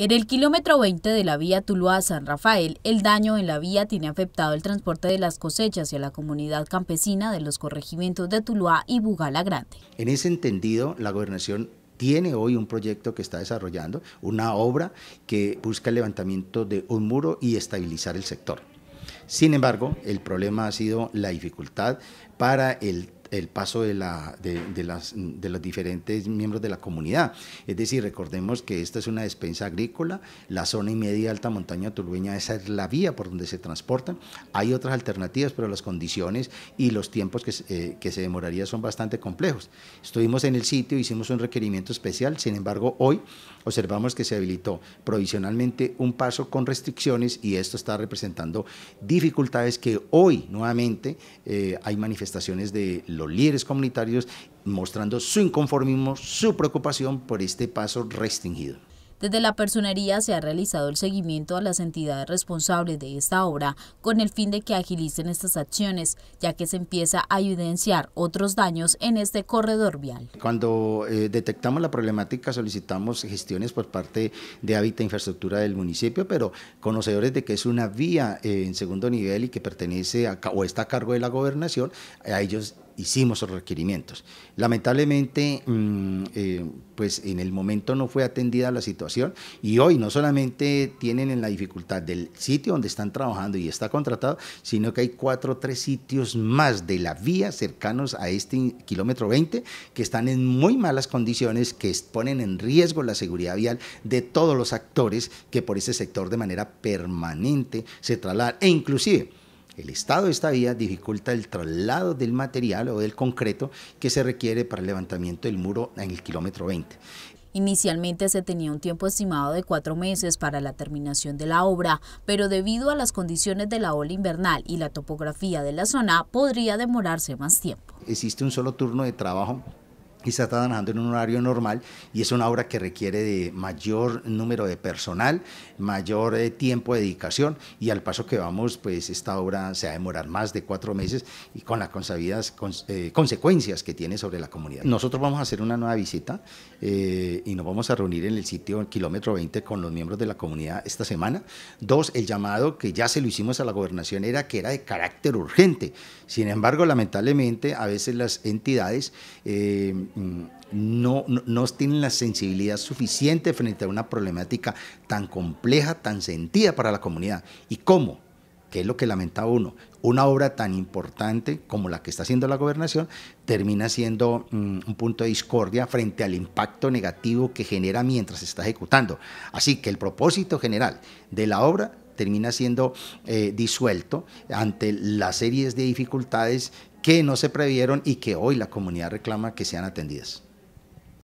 En el kilómetro 20 de la vía Tuluá-San Rafael, el daño en la vía tiene afectado el transporte de las cosechas y a la comunidad campesina de los corregimientos de Tuluá y Bugala Grande. En ese entendido, la gobernación tiene hoy un proyecto que está desarrollando, una obra que busca el levantamiento de un muro y estabilizar el sector. Sin embargo, el problema ha sido la dificultad para el el paso de, las, de los diferentes miembros de la comunidad. Es decir, recordemos que esta es una despensa agrícola, la zona y media alta montaña turbeña, esa es la vía por donde se transportan. Hay otras alternativas, pero las condiciones y los tiempos eh, que, se demoraría son bastante complejos. Estuvimos en el sitio, hicimos un requerimiento especial, sin embargo, hoy observamos que se habilitó provisionalmente un paso con restricciones y esto está representando dificultades que hoy nuevamente eh, hay manifestaciones de los líderes comunitarios mostrando su inconformismo, su preocupación por este paso restringido. Desde la personería se ha realizado el seguimiento a las entidades responsables de esta obra con el fin de que agilicen estas acciones, ya que se empieza a evidenciar otros daños en este corredor vial. Cuando eh, detectamos la problemática solicitamos gestiones por parte de Hábitat e Infraestructura del municipio, pero conocedores de que es una vía eh, en segundo nivel y que pertenece o está a cargo de la gobernación, a ellos hicimos los requerimientos. Lamentablemente, mm, eh, pues en el momento no fue atendida la situación y hoy no solamente tienen en la dificultad del sitio donde están trabajando y está contratado, sino que hay cuatro o tres sitios más de la vía cercanos a este kilómetro 20 que están en muy malas condiciones, que ponen en riesgo la seguridad vial de todos los actores que por ese sector de manera permanente se trasladan e inclusive el estado de esta vía dificulta el traslado del material o del concreto que se requiere para el levantamiento del muro en el kilómetro 20. Inicialmente se tenía un tiempo estimado de cuatro meses para la terminación de la obra, pero debido a las condiciones de la ola invernal y la topografía de la zona, podría demorarse más tiempo. Existe un solo turno de trabajo y se está trabajando en un horario normal y es una obra que requiere de mayor número de personal, mayor eh, tiempo de dedicación y al paso que vamos, pues esta obra se va a demorar más de cuatro meses y con las consabidas eh, consecuencias que tiene sobre la comunidad. Nosotros vamos a hacer una nueva visita eh, y nos vamos a reunir en el sitio kilómetro 20 con los miembros de la comunidad esta semana. Dos, el llamado que ya se lo hicimos a la gobernación era que era de carácter urgente. Sin embargo, lamentablemente, a veces las entidades no, no, no, tienen la sensibilidad suficiente frente a una problemática tan compleja, tan sentida para la comunidad. ¿Y cómo? ¿Qué es lo que lamenta uno, una obra tan importante como la que está haciendo la gobernación termina siendo mm, un punto de discordia frente al impacto negativo que genera mientras se está ejecutando. Así que el propósito general de la obra termina siendo eh, disuelto ante las series de dificultades que no se previeron y que hoy la comunidad reclama que sean atendidas.